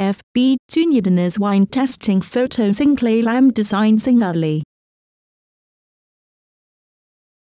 FB Junior Dinners Wine Testing Photosync Lam Design Singali